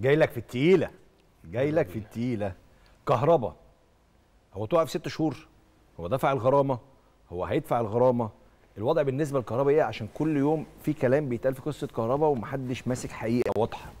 جاي لك في التقيله جاي لك في التقيله كهرباء هو توقف ست شهور هو دفع الغرامه هو هيدفع الغرامه الوضع بالنسبه للكهرباء ايه عشان كل يوم في كلام بيتقال في قصه كهرباء ومحدش ماسك حقيقه واضحه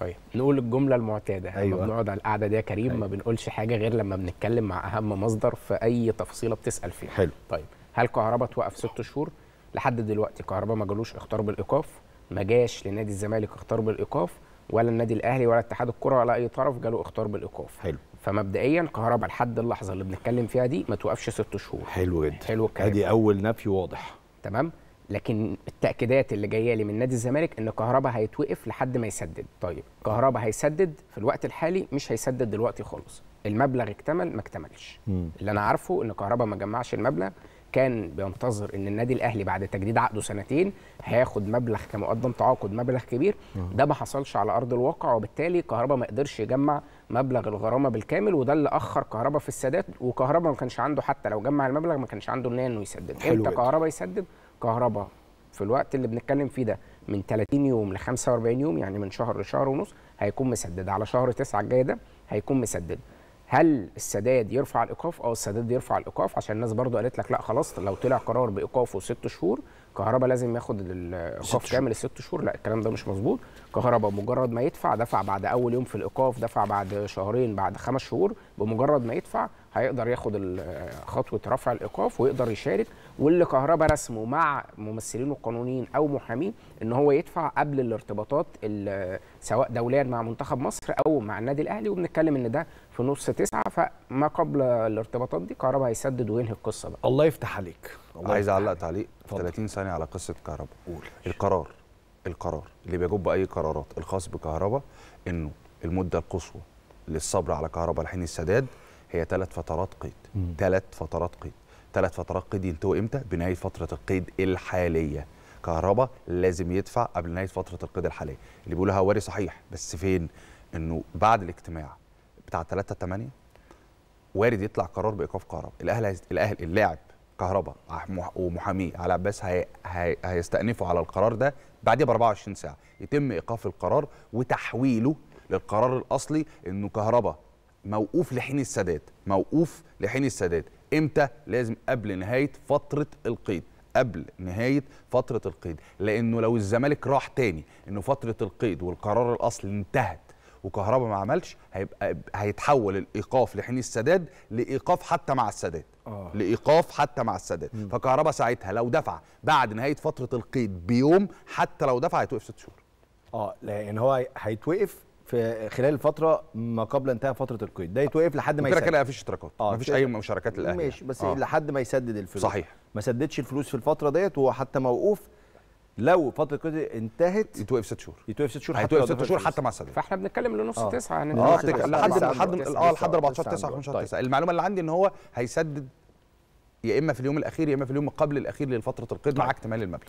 طيب نقول الجمله المعتاده أيوة. لما بنقعد على القعده دي يا كريم أيوة. ما بنقولش حاجه غير لما بنتكلم مع اهم مصدر في اي تفصيله بتسال فيها حلو طيب هل كهرباء توقف ست شهور لحد دلوقتي كهرباء ما جالوش اختار بالايقاف ما جاش لنادي الزمالك اختار بالايقاف ولا النادي الاهلي ولا اتحاد الكره ولا اي طرف جاله اختار بالايقاف حلو فمبدئيا كهرباء لحد اللحظه اللي بنتكلم فيها دي ما توقفش ست شهور حلو جدا حلو الكلام ادي اول نفي واضح تمام لكن التاكيدات اللي جايه لي من نادي الزمالك ان كهربا هيتوقف لحد ما يسدد طيب كهربا هيسدد في الوقت الحالي مش هيسدد دلوقتي خالص المبلغ اكتمل ما اكتملش اللي انا عارفه ان كهربا ما جمعش المبلغ كان بينتظر ان النادي الاهلي بعد تجديد عقده سنتين هياخد مبلغ كمقدم تعاقد مبلغ كبير ده ما حصلش على ارض الواقع وبالتالي كهربا ما قدرش يجمع مبلغ الغرامه بالكامل وده اللي اخر كهربا في السداد وكهربا ما كانش عنده حتى لو جمع المبلغ ما كانش عنده النيه انه يسدد امتى كهربا يسدد كهربا في الوقت اللي بنتكلم فيه ده من 30 يوم ل 45 يوم يعني من شهر لشهر ونص هيكون مسدد على شهر 9 الجاي ده هيكون مسدد هل السداد يرفع الايقاف؟ اه السداد يرفع الايقاف عشان الناس برضو قالت لك لا خلاص لو طلع قرار بايقافه ست شهور كهرباء لازم ياخد الايقاف كامل الست شهور لا الكلام ده مش مظبوط كهرباء مجرد ما يدفع دفع بعد اول يوم في الايقاف دفع بعد شهرين بعد خمس شهور بمجرد ما يدفع هيقدر ياخد خطوه رفع الايقاف ويقدر يشارك واللي كهربا رسمه مع ممثلين القانونيين او محامين ان هو يدفع قبل الارتباطات سواء دوليا مع منتخب مصر او مع النادي الاهلي وبنتكلم ان ده في نص تسعه فما قبل الارتباطات دي كهربا هيسدد وينهي القصه بقى الله يفتح عليك الله عايز اعلق تعليق 30 ثانيه على قصه كهربا قول القرار القرار اللي بيجوب باي قرارات الخاص بكهربا انه المده القصوى للصبر على كهربا لحين السداد هي ثلاث فترات قيد ثلاث فترات قيد ثلاث فترات قيد ينتهوا امتى بنهايه فتره القيد الحاليه كهرباء لازم يدفع قبل نهايه فتره القيد الحاليه اللي بيقولها هواري صحيح بس فين انه بعد الاجتماع بتاع 3 8 وارد يطلع قرار بايقاف كهرباء الاهلي هيست... الاهلي اللاعب كهرباء ومحاميه على عباس هي... هي... هيستأنفوا على القرار ده بعديه ب 24 ساعه يتم ايقاف القرار وتحويله للقرار الاصلي انه كهرباء موقوف لحين السداد موقوف لحين السداد امتى لازم قبل نهايه فتره القيد قبل نهايه فتره القيد لانه لو الزمالك راح تاني انه فتره القيد والقرار الاصلي انتهت وكهربا ما عملش هيبقى هيتحول الايقاف لحين السداد لايقاف حتى مع السداد آه. لايقاف حتى مع السداد فكهربا ساعتها لو دفع بعد نهايه فتره القيد بيوم حتى لو دفع هيتوقف ست شهور اه لان هو هيتوقف في خلال الفتره ما قبل انتهاء فتره القيد ده يتوقف لحد ما يسدد كده كده مفيش اشتراكات آه مفيش اي مشاركات للاهلي يعني. ماشي بس آه. لحد ما يسدد الفلوس صحيح ما سددش الفلوس في الفتره ديت وهو حتى موقوف لو فتره القيد انتهت يتوقف ست شهور يتوقف ست شهور حتى يتوقف ست شهور حتى مع السداد فاحنا بنتكلم لنص آه. تسعه يعني اه لحد لحد اه لحد 14 9 15 9 المعلومه اللي عندي ان هو هيسدد يا اما في اليوم الاخير يا اما في اليوم قبل الاخير لفتره القيد مع طيب. اكتمال المبلغ